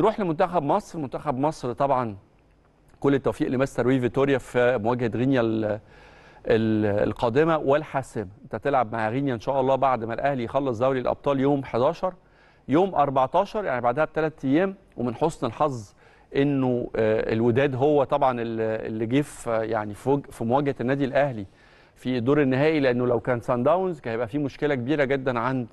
نروح لمنتخب مصر منتخب مصر طبعا كل التوفيق لمستر وي فيتوريا في مواجهه غينيا القادمه والحاسمه انت تلعب مع غينيا ان شاء الله بعد ما الاهلي يخلص دوري الابطال يوم 11 يوم 14 يعني بعدها بثلاث ايام ومن حسن الحظ انه آه، الوداد هو طبعا اللي جه في يعني في مواجهه النادي الاهلي في الدور النهائي لانه لو كان سان داونز كان هيبقى في مشكله كبيره جدا عند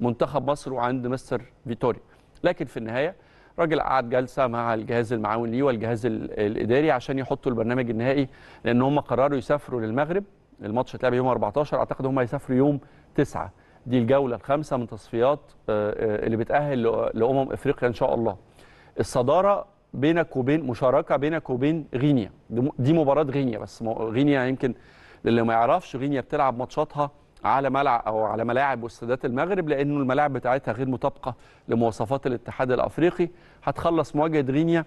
منتخب مصر وعند مستر فيتوريا لكن في النهايه الراجل قعد جلسه مع الجهاز المعاون ليه والجهاز الاداري عشان يحطوا البرنامج النهائي لان هم قرروا يسافروا للمغرب الماتش هيتلعب يوم 14 اعتقد هم هيسافروا يوم 9 دي الجوله الخامسه من تصفيات آه، آه، اللي بتاهل لامم افريقيا ان شاء الله الصداره بينك وبين مشاركه بينك وبين غينيا دي مباراه غينيا بس غينيا يمكن للي ما يعرفش غينيا بتلعب ماتشاتها على ملعب او على ملاعب واستادات المغرب لانه الملاعب بتاعتها غير مطابقه لمواصفات الاتحاد الافريقي هتخلص مواجهه غينيا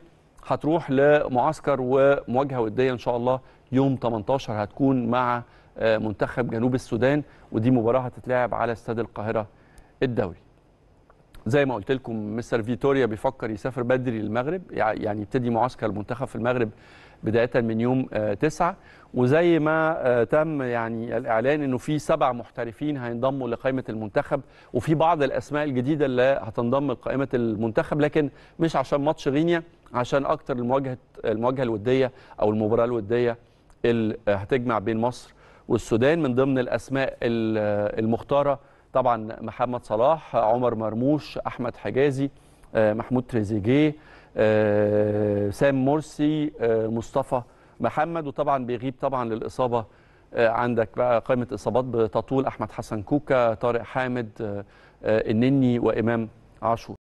هتروح لمعسكر ومواجهه وديه ان شاء الله يوم 18 هتكون مع آه، منتخب جنوب السودان ودي مباراه هتتلعب على استاد القاهره الدولي زي ما قلت لكم مستر فيتوريا بيفكر يسافر بدري للمغرب يعني يبتدي معسكر المنتخب في المغرب بدايه من يوم 9 آه، وزي ما آه، تم يعني الاعلان انه في سبع محترفين هينضموا لقائمه المنتخب وفي بعض الاسماء الجديده اللي هتنضم لقائمه المنتخب لكن مش عشان ماتش غينيا عشان اكتر المواجهه المواجهه الوديه او المباراه الوديه اللي هتجمع بين مصر والسودان من ضمن الاسماء المختاره طبعا محمد صلاح عمر مرموش احمد حجازي آه، محمود تريزيجيه آه، سام مرسي آه، مصطفى محمد وطبعا بيغيب طبعا للاصابه عندك بقى قائمه اصابات بتطول احمد حسن كوكا طارق حامد النني وامام عاشور